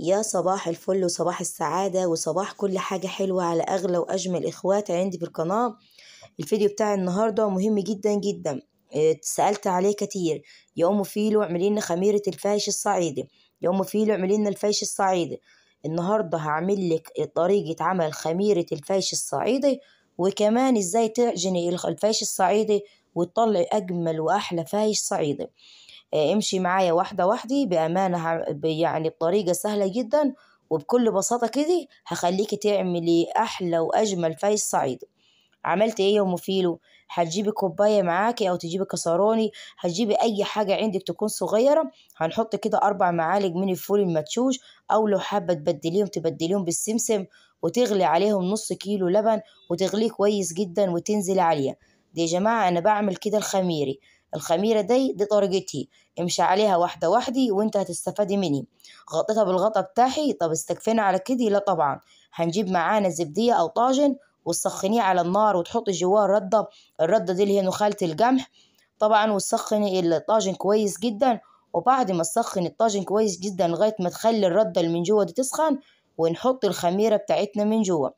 يا صباح الفل وصباح السعادة وصباح كل حاجة حلوة على أغلى وأجمل إخوات عندي في القناة الفيديو بتاع النهاردة مهم جدا جدا آه، اتسألت عليه كتير يا أم فيلو اعملي خميرة الفايش الصعيدي يا أم فيلو اعملي الفايش الصعيدي النهاردة هعمل لك طريقة عمل خميرة الفايش الصعيدي وكمان ازاي تعجني الفايش الصعيدي وتطلعي أجمل وأحلى فايش صعيدي آه، امشي معايا واحدة واحدة بأمانة يعني بطريقة سهلة جدا وبكل بساطة كده هخليكي تعملي أحلى وأجمل فايز صعيد عملت ايه يوم فيلو هتجيبي كوبايه معاكي او تجيبي كسروني هتجيبي اي حاجه عندك تكون صغيره هنحط كده اربع معالج من الفول المتشوش او لو حابه تبدليهم تبدليهم بالسمسم وتغلي عليهم نص كيلو لبن وتغليه كويس جدا وتنزلي عليه دي يا جماعه انا بعمل كده الخميري الخميرة دي دي طرقتي امشي عليها واحدة واحدة وانت هتستفادي مني غطيتها بالغطا بتاعي طب استكفينا على كده لا طبعا هنجيب معانا زبدية او طاجن وتسخنيه على النار وتحطي جواه الردة الردة دي اللي هي نخالة القمح طبعا وتسخني الطاجن كويس جدا وبعد ما تسخني الطاجن كويس جدا لغاية ما تخلي الردة اللي من جوا دي تسخن ونحط الخميرة بتاعتنا من جوا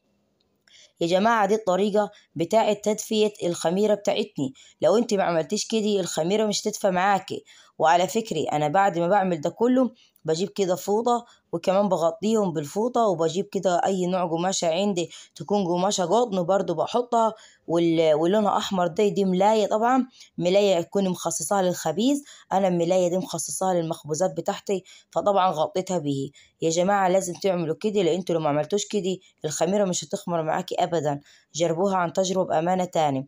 يا جماعة دي الطريقة بتاعة تدفية الخميرة بتاعتني لو انت ما عملتيش كده الخميرة مش تدفى معاكي وعلى فكري انا بعد ما بعمل ده كله بجيب كده فوطه وكمان بغطيهم بالفوطه وبجيب كده اي نوع قماشه عندي تكون قماشه قطن برضو بحطها واللون احمر دي دي ملايه طبعا ملايه تكون مخصصاها للخبيز انا الملايه دي مخصصاها للمخبوزات بتاعتي فطبعا غطيتها بيه يا جماعه لازم تعملوا كده لان انتوا لو ما عملتوش كده الخميره مش هتخمر معاكي ابدا جربوها عن تجربة أمانة تاني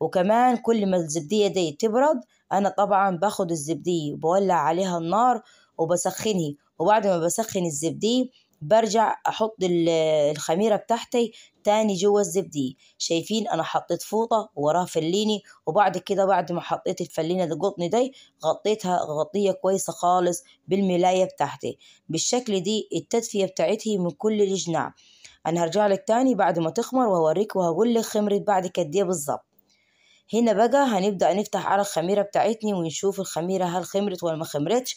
وكمان كل ما الزبدية دي تبرد أنا طبعا باخد الزبدية وبولع عليها النار وبسخنها وبعد ما بسخن الزبدية برجع أحط الخميرة بتاعتي تاني جوا الزبدية شايفين أنا حطيت فوطة وراها فليني وبعد كده بعد ما حطيت الفلينة دي دي غطيتها غطية كويسة خالص بالملاية بتاعتي بالشكل دي التدفية بتاعتي من كل الجناع انا هرجع لك تاني بعد ما تخمر وهوريك وهقول لك خمرت بعد كده ايه بالظبط هنا بقى هنبدا نفتح على الخميره بتاعتني ونشوف الخميره هل خمرت ولا ما خمرتش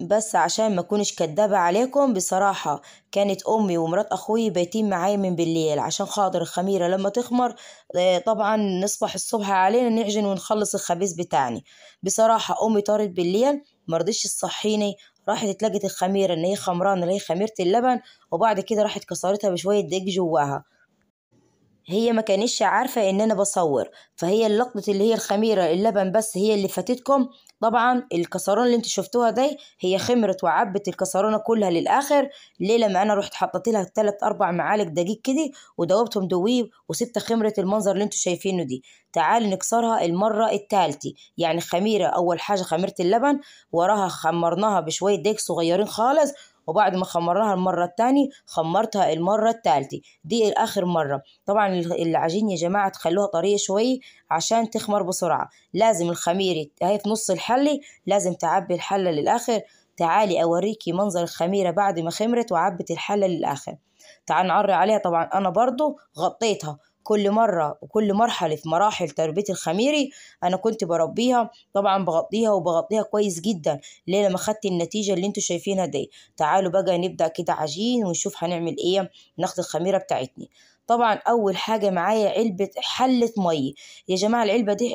بس عشان ما اكونش كدابة عليكم بصراحة كانت امي ومرات اخوي بايتين معايا من بالليل عشان خاطر الخميرة لما تخمر آه، طبعا نصبح الصبح علينا نعجن ونخلص الخبيز بتاعنا بصراحة امي طارت بالليل مرضيش تصحيني راحت اتلقت الخميرة إن هي خمرانة اللي هي خميرة اللبن وبعد كده راحت كسرتها بشوية دقيق جواها هي ما كانتش عارفة إن أنا بصور فهي اللقطة اللي هي الخميرة اللبن بس هي اللي فاتتكم طبعا الكسرونه اللي انتوا شفتوها دي هي خمرت وعبت الكسرونه كلها للاخر ليه لما انا رحت حطيت لها ثلاث اربع معالق دقيق كده ودوبتهم دويب وسبت خمره المنظر اللي انتوا شايفينه دي تعالي نكسرها المره الثالثه يعني خميره اول حاجه خميره اللبن وراها خمرناها بشويه دقيق صغيرين خالص وبعد ما خمرناها المرة التانية خمرتها المرة التالتة دي آخر مرة طبعا العجين يا جماعة تخلوها طرية شوية عشان تخمر بسرعة لازم الخميرة هاي في نص الحلة لازم تعبي الحلة للآخر تعالي أوريكي منظر الخميرة بعد ما خمرت وعبت الحلة للآخر تعال نعري عليها طبعا أنا برضو غطيتها كل مرة وكل مرحلة في مراحل تربية الخميري أنا كنت بربيها طبعا بغطيها وبغطيها كويس جدا ليه لما خدت النتيجة اللي انتوا شايفينها دي تعالوا بقى نبدأ كده عجين ونشوف هنعمل ايه ناخد الخميرة بتاعتنا طبعا اول حاجه معايا علبه حله ميه يا جماعه العلبه دي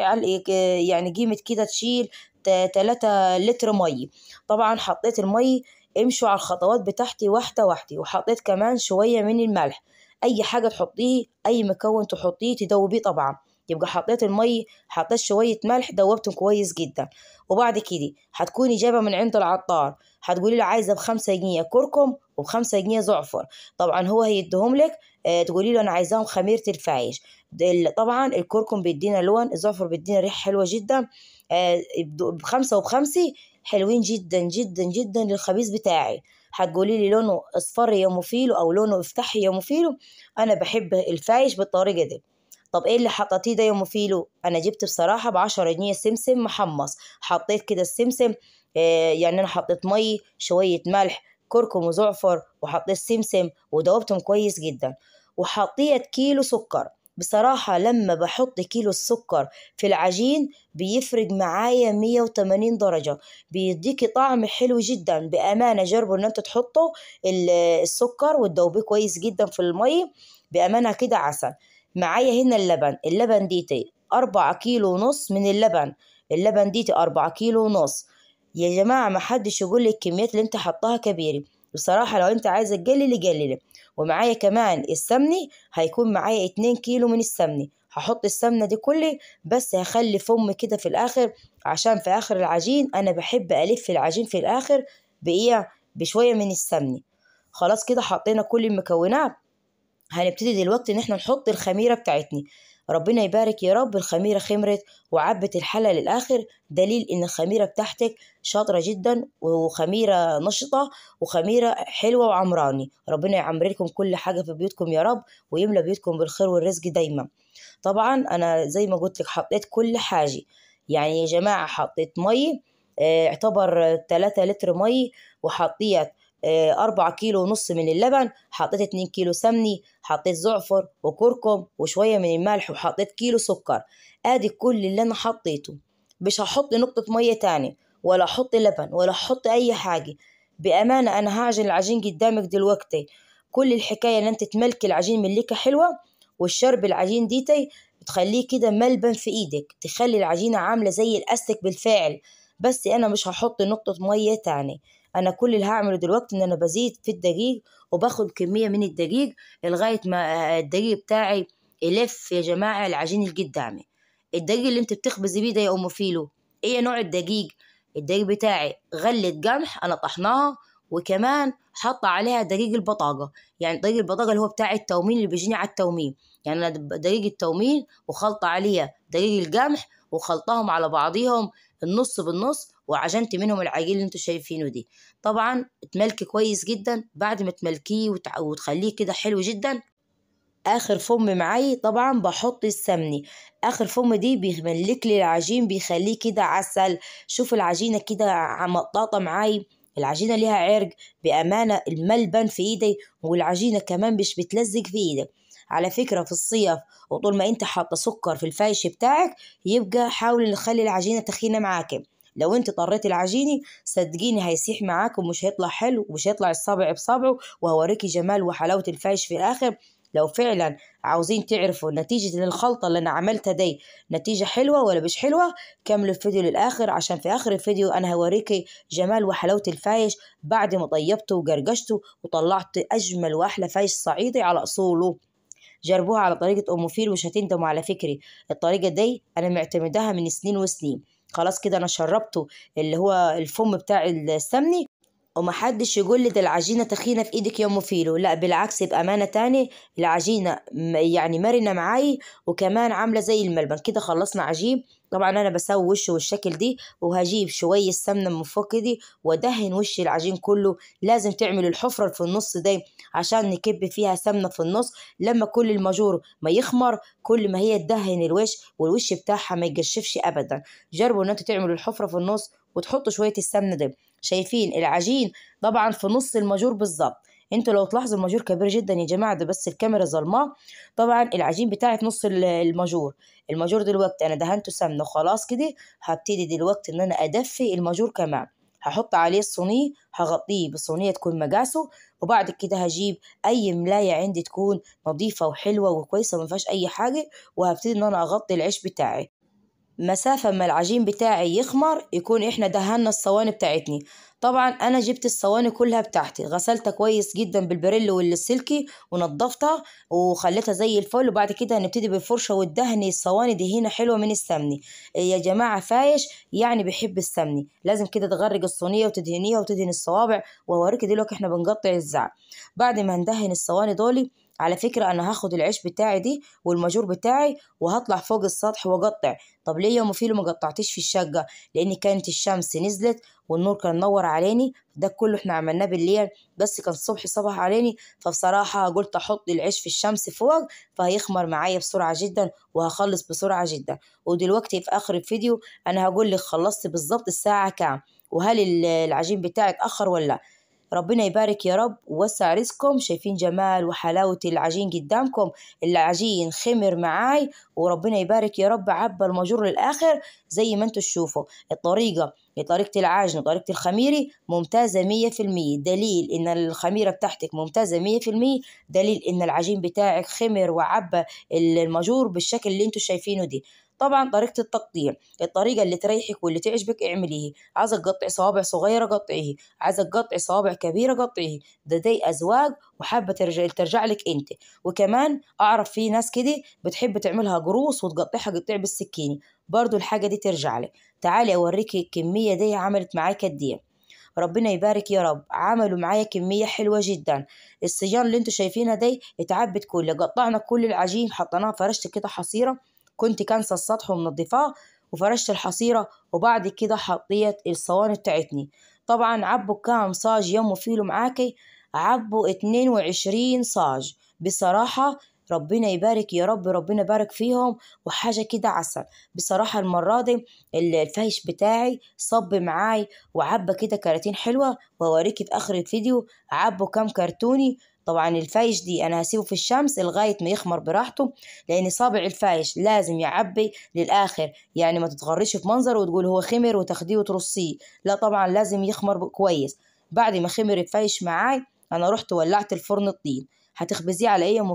يعني قيمه كده تشيل 3 لتر ميه طبعا حطيت الميه امشوا على الخطوات بتاعتي واحده واحده وحطيت كمان شويه من الملح اي حاجه تحطيه اي مكون تحطيه تدوبيه طبعا يبقى حطيت المي حطيت شويه ملح دوبته كويس جدا وبعد كده هتكوني جايبه من عند العطار هتقولي له عايزه بخمسة جنيه كركم وبخمسة جنيه زعفر طبعا هو هيديهم لك آه تقولي له انا عايزاهم خميره الفايش طبعا الكركم بيدينا لون الزعفر بيدينا ريحه حلوه جدا آه بخمسة وبخمسة حلوين جدا جدا جدا للخبيز بتاعي هتقولي لي لونه اصفر يا مفيلو او لونه افتحي يا مفيلو انا بحب الفايش بالطريقه دي طب ايه اللي حطيتيه ده يا مفيلو انا جبت بصراحه بعشرة جنيه سمسم محمص حطيت كده السمسم آه يعني انا حطيت مي شويه ملح كركم وزعفر وحطيت سمسم ودوبتهم كويس جدا وحطيت كيلو سكر بصراحة لما بحط كيلو السكر في العجين بيفرق معايا 180 درجة بيديكي طعم حلو جدا بأمانة جربوا ان انت تحطوا السكر وتدوبيه كويس جدا في المية بأمانة كده عسل معايا هنا اللبن اللبن ديتي أربعة كيلو ونص من اللبن اللبن ديتي أربعة كيلو ونص يا جماعة محدش يقول لي الكميات اللي انت حطاها كبيرة بصراحة لو انت عايزة تقللي قللي ومعايا كمان السمنة هيكون معايا اتنين كيلو من السمنة هحط السمنة دي كلي بس هخلي فم كده في الآخر عشان في آخر العجين أنا بحب ألف العجين في الآخر بإيه بشوية من السمنة خلاص كده حطينا كل المكونات هنبتدي دلوقتي إن احنا نحط الخميرة بتاعتنا ربنا يبارك يا رب الخميرة خمرت وعبت الحلة للآخر دليل إن الخميرة بتاعتك شاطرة جدا وخميرة نشطة وخميرة حلوة وعمراني ربنا يعمر لكم كل حاجة في بيوتكم يا رب ويملى بيوتكم بالخير والرزق دايما طبعا أنا زي ما قلت لك حطيت كل حاجة يعني يا جماعة حطيت مي آه، اعتبر 3 لتر مي وحطيت آه، أربعة كيلو ونص من اللبن حطيت اتنين كيلو سمني حطيت زعفر وكركم وشوية من الملح وحطيت كيلو سكر ادي كل اللي انا حطيته مش هحط نقطة مية تاني ولا احط لبن ولا احط اي حاجة بأمانة انا هعجن العجين قدامك دلوقتي كل الحكاية ان انت تملك العجين ملكة حلوة والشرب العجين ديتي تخليه كده ملبن في ايدك تخلي العجينة عاملة زي الاستك بالفعل بس انا مش هحط نقطة مية تاني انا كل اللي هعمله دلوقتي ان انا بزيد في الدقيق وباخد كميه من الدقيق لغايه ما الدقيق بتاعي يلف يا جماعه العجين اللي قدامي الدقيق اللي انت بتخبزي بيه ده يا ام فيلو ايه نوع الدقيق الدقيق بتاعي غلة قمح انا طحناها وكمان حاطة عليها دقيق البطاقة يعني دقيق البطاقة اللي هو بتاع التومين اللي بيجيني على التومين يعني أنا دقيق التومين وخلطة عليها دقيق القمح وخلطهم على بعضيهم النص بالنص وعجنت منهم العجين اللي انتوا شايفينه دي طبعا تملك كويس جدا بعد ما تملكيه وتع... وتخليه كده حلو جدا اخر فم معي طبعا بحط السمنه اخر فم دي بيملك لي العجين بيخليه كده عسل شوف العجينه كده مطاطه معي العجينه ليها عرق بامانه الملبن في ايدي والعجينه كمان مش بتلزق في ايدك على فكره في الصيف وطول ما انت حاطه سكر في الفايش بتاعك يبقى حاول نخلي العجينه تخينه معاكي لو انت طريتي العجيني صدقيني هيسيح معاك ومش هيطلع حلو ومش هيطلع الصابع بصبعه وهوريكي جمال وحلاوه الفايش في الاخر لو فعلا عاوزين تعرفوا نتيجة الخلطة اللي أنا عملتها دي نتيجة حلوة ولا مش حلوة كملوا الفيديو للآخر عشان في آخر الفيديو أنا هوريكي جمال وحلاوة الفايش بعد ما طيبته وقرقشته وطلعت أجمل وأحلى فايش صعيدي على أصوله جربوها على طريقة أم فيل مش هتندموا على فكري الطريقة دي أنا معتمداها من سنين وسنين خلاص كده انا شربته اللي هو الفم بتاع السمني ومحدش ده العجينة تخينة في ايدك يا ام فيلو لا بالعكس بأمانة تاني العجينة يعني مرنة معاي وكمان عاملة زي الملبن كده خلصنا عجين طبعا انا بسوي وشه بالشكل دي وهجيب شويه سمنه من فوق دي وادهن وش العجين كله لازم تعمل الحفره في النص دي عشان نكب فيها سمنه في النص لما كل الماجور ما يخمر كل ما هي تدهن الوش والوش بتاعها ما يتجشفش ابدا جربوا ان انتوا تعملوا الحفره في النص وتحطوا شويه السمنه دي شايفين العجين طبعا في نص الماجور بالظبط انتوا لو تلاحظوا الماجور كبير جدا يا جماعه ده بس الكاميرا ظلماه طبعا العجين بتاعي في نص الماجور الماجور دلوقتي انا دهنته سمنه خلاص كده هبتدي دلوقتي ان انا ادفي الماجور كمان هحط عليه الصينية هغطيه بصينيه تكون مقاسه وبعد كده هجيب أي ملاية عندي تكون نظيفة وحلوة وكويسة ومفيهاش أي حاجة وهبتدي إن أنا أغطي العيش بتاعي مسافة ما العجين بتاعي يخمر يكون إحنا دهنا الصواني بتاعتني طبعا انا جبت الصواني كلها بتاعتي غسلتها كويس جدا بالبريل والسلكي ونضفتها وخليتها زي الفل وبعد كده هنبتدي بالفرشه والدهن الصواني دي هنا حلوه من السمني يا جماعه فايش يعني بيحب السمني لازم كده تغرق الصينيه وتدهنيها وتدهن الصوابع واوريكي دلوقتي احنا بنقطع الزعل بعد ما ندهن الصواني دولي على فكرة أنا هاخد العيش بتاعي دي والماجور بتاعي وهطلع فوق السطح وأقطع طب ليه يا ما مقطعتيش في الشقة لأن كانت الشمس نزلت والنور كان نور عليني ده كله احنا عملناه بالليل بس كان الصبح صبح عليني فبصراحة قلت أحط العيش في الشمس فوق فهيخمر معايا بسرعة جدا وهخلص بسرعة جدا ودلوقتي في آخر الفيديو أنا هقول لك خلصت بالظبط الساعة كام وهل العجين بتاعي اتأخر ولا لأ ربنا يبارك يا رب ووسع رزقكم شايفين جمال وحلاوة العجين قدامكم العجين خمر معاي وربنا يبارك يا رب عبى المجور للآخر زي ما انتوا تشوفوا الطريقة طريقة العجن وطريقة الخميري ممتازة مية في المية دليل إن الخميرة بتاعتك ممتازة مية في المية دليل إن العجين بتاعك خمر وعبى المجور بالشكل اللي انتوا شايفينه دي طبعا طريقه التقطيع الطريقه اللي تريحك واللي تعجبك اعمليه عايزه تقطع صوابع صغيره قطعيه عايزه تقطع صوابع كبيره قطعيه ده دي ازواج وحابه ترجع ترجع لك انت وكمان اعرف في ناس كده بتحب تعملها قروص وتقطعها قطع بالسكينه برضو الحاجه دي ترجع لك تعالي اوريكي الكميه دي عملت معاك قد ايه ربنا يبارك يا رب عملوا معايا كمية حلوة جدا الصيان اللي انتوا شايفينها دي اتعبت كلها قطعنا كل العجين حطيناها فرشة كده حصيرة كنت كنسى السطح ومنضفاه وفرشت الحصيرة وبعد كده حطيت الصواني بتاعتني طبعا عبوا كام صاج يوم فيلو معاكي عبوا اتنين وعشرين صاج بصراحة ربنا يبارك يا رب ربنا يبارك فيهم وحاجه كده عسل بصراحه المره دي الفيش بتاعي صب معاي وعبى كده كراتين حلوه وهوريكي في اخر الفيديو عبوا كام كرتوني طبعا الفايش دي انا هسيبه في الشمس لغايه ما يخمر براحته لان صابع الفايش لازم يعبي للاخر يعني ما تتغرش في منظره وتقول هو خمر وتاخديه وترصيه لا طبعا لازم يخمر كويس بعد ما خمر الفايش معاي انا رحت ولعت الفرن الطين هتخبزيه على ايه يا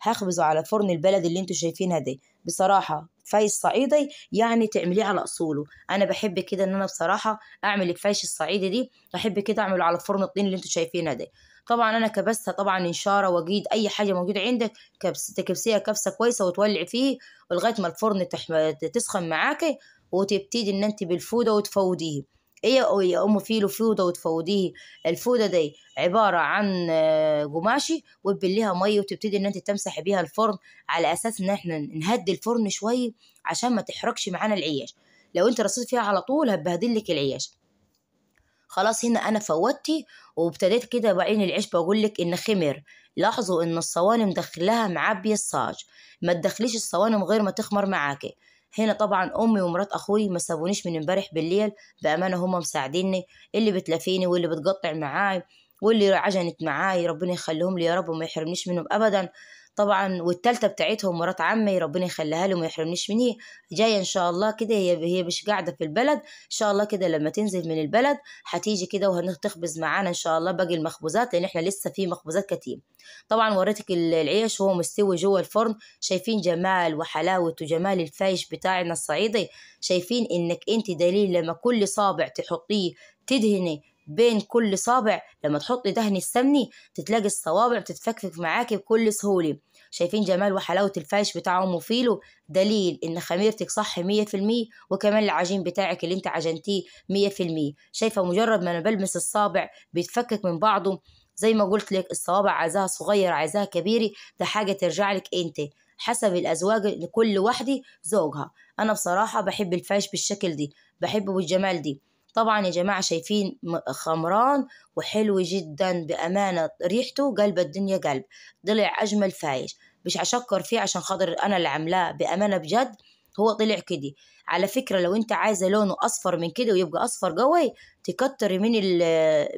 هخبزه على فرن البلد اللي انتوا شايفينها دي بصراحه فايش صعيدي يعني تعمليه على اصوله انا بحب كده ان انا بصراحه اعمل الفايش الصعيدي دي بحب كده اعمله على فرن الطين اللي انتوا شايفينها دي طبعا انا كبستها طبعا انشاره وجيد اي حاجه موجوده عندك كبس تكبسيها كبسه كويسه وتولعي فيه لغايه ما الفرن تحم... تسخن معاكي وتبتدي ان انت بالفوده وتفوديه ايه يا ام فيلو فوده وتفوديه الفوده دي عباره عن آه، قماشي وتبليها ميه وتبتدي ان انت تمسحي بيها الفرن على اساس ان احنا نهدي الفرن شويه عشان ما تحرقش معانا العيش لو انت رصيت فيها على طول هتبهدل لك العيش خلاص هنا انا فوتي وابتديت كده بعين العيش بقول لك إن خمر لاحظوا إن الصواني دخلها معبي الصاج ما تدخليش الصواني من غير ما تخمر معاكي هنا طبعا امي ومرات اخوي ما سابونيش من امبارح بالليل بامانه هما مساعديني اللي بتلافيني واللي بتقطع معاي واللي عجنت معاي ربنا يخليهم لي يا رب وما يحرمنيش منهم ابدا طبعا والتالتة بتاعتهم مرات عمي ربنا يخليها لهم وما يحرمنيش منيه جايه ان شاء الله كده هي هي مش قاعده في البلد ان شاء الله كده لما تنزل من البلد هتيجي كده وهتخبز معانا ان شاء الله باقي المخبوزات لان احنا لسه في مخبوزات كتير طبعا وريتك العيش وهو مستوي جوه الفرن شايفين جمال وحلاوه وجمال الفايش بتاعنا الصعيدي شايفين انك انت دليل لما كل صابع تحطيه تدهني بين كل صابع لما تحطي دهن السمني تتلاقي الصوابع بتتفكفك معاكي بكل سهولة شايفين جمال وحلاوة الفايش بتاع أم فيلو دليل إن خميرتك صح مية في المية وكمان العجين بتاعك اللي انت عجنتيه مية في المية شايفة مجرد ما أنا بلمس الصابع بيتفكك من بعضه زي ما قلت لك الصوابع عايزاها صغير عايزاها كبيرة ده حاجة ترجع لك انت حسب الأزواج لكل واحدة زوجها أنا بصراحة بحب الفايش بالشكل دي بحبه بالجمال دي طبعا يا جماعة شايفين خمران وحلو جدا بأمانة ريحته قلب الدنيا قلب طلع أجمل فايش مش أشكر فيه عشان خاطر أنا اللي عاملاه بأمانة بجد هو طلع كده على فكرة لو انت عايزة لونه اصفر من كده ويبقى اصفر قوي تكتري من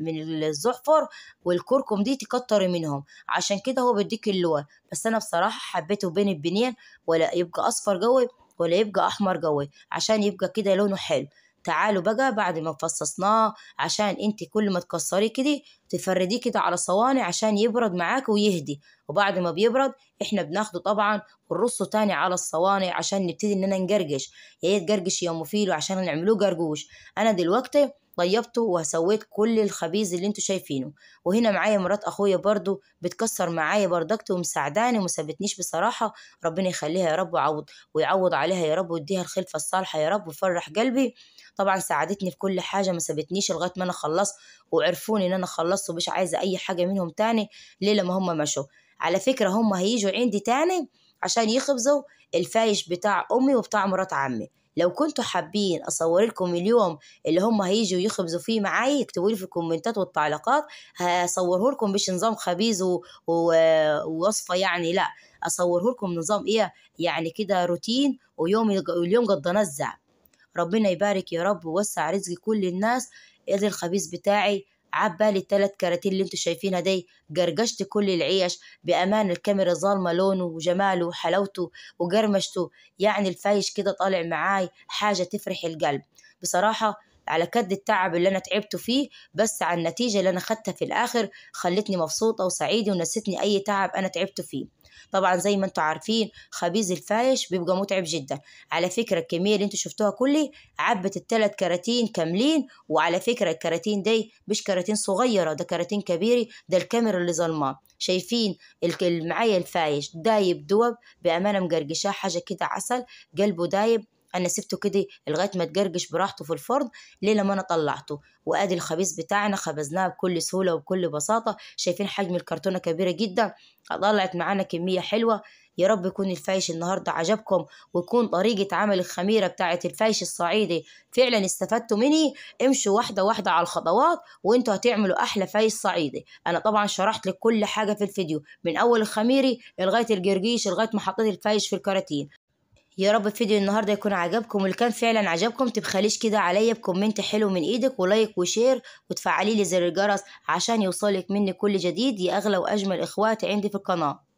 من الزعفر والكركم دي تكتري منهم عشان كده هو بيديك اللون بس انا بصراحة حبيته بين البنين ولا يبقى اصفر قوي ولا يبقى احمر قوي عشان يبقى كده لونه حلو تعالوا بقى بعد ما فصصناه عشان انت كل ما تكسريه كده تفرديه كده على صواني عشان يبرد معاك ويهدي وبعد ما بيبرد احنا بناخده طبعا ونرصه تاني على الصواني عشان نبتدي اننا نقرقش يا يتقرقش يا مفيل عشان نعملوه قرقوش انا دلوقتي طيبته وسويت كل الخبيز اللي انتوا شايفينه وهنا معايا مرات اخويا برضو بتكسر معايا بردكت ومساعداني ومسابتنيش بصراحة ربنا يخليها يا رب وعوض ويعوض عليها يا رب ويديها الخلفة الصالحة يا رب ويفرح قلبي طبعا ساعدتني في كل حاجة ما سابتنيش لغاية ما انا خلصت وعرفوني ان انا خلصت ومش عايزة اي حاجة منهم تاني ليه لما هم مشوا على فكرة هم هيجوا عندي تاني عشان يخبزوا الفايش بتاع امي وبتاع مرات عمي لو كنتوا حابين اصور لكم اليوم اللي هم هيجوا يخبزوا فيه معايا اكتبوا لي في الكومنتات والتعليقات هصوره لكم مش نظام خبيز و... و... ووصفه يعني لا اصوره لكم نظام ايه يعني كده روتين ويوم اليوم قد نزع ربنا يبارك يا رب ووسع رزق كل الناس ادي إيه الخبيز بتاعي عبالي التلات كراتين اللي انتم شايفينها دي قرقشت كل العيش بأمان الكاميرا ظالمة لونه وجماله وحلاوته وقرمشته يعني الفايش كده طالع معاي حاجة تفرح القلب بصراحة على كد التعب اللي انا تعبته فيه بس على النتيجه اللي انا خدتها في الاخر خلتني مبسوطه وسعيده ونستني اي تعب انا تعبته فيه طبعا زي ما انتم عارفين خبيز الفايش بيبقى متعب جدا على فكرة الكمية اللي انتم شفتوها كلي عبت الثلاث كراتين كاملين وعلى فكرة الكراتين دي مش كراتين صغيرة ده كراتين كبيره ده الكاميرا اللي ظلمه شايفين معايا الفايش دايب دوب بأمانة مقرقشاه حاجة كده عسل قلبه دايب انا سبته كده لغايه ما تجرجش براحته في الفرن ليه لما انا طلعته وادي الخبيز بتاعنا خبزناها بكل سهوله وبكل بساطه شايفين حجم الكرتونه كبيره جدا طلعت معانا كميه حلوه يا رب يكون الفايش النهارده عجبكم ويكون طريقه عمل الخميره بتاعه الفايش الصعيدي فعلا استفدتوا مني امشوا واحده واحده على الخطوات وانتوا هتعملوا احلى فايش صعيدي انا طبعا شرحت لك كل حاجه في الفيديو من اول الخميري لغايه الجرجيش لغايه ما حطيت الفايش في الكراتين يا رب الفيديو النهارده يكون عجبكم واللي كان فعلا عجبكم تبخليش كده عليا بكومنت حلو من ايدك ولايك وشير وتفعلي لي زر الجرس عشان يوصلك مني كل جديد يا اغلى واجمل اخوات عندي في القناه